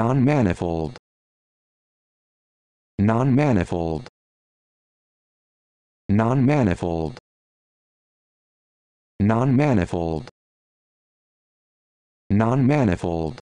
non-manifold non-manifold non-manifold non-manifold non-manifold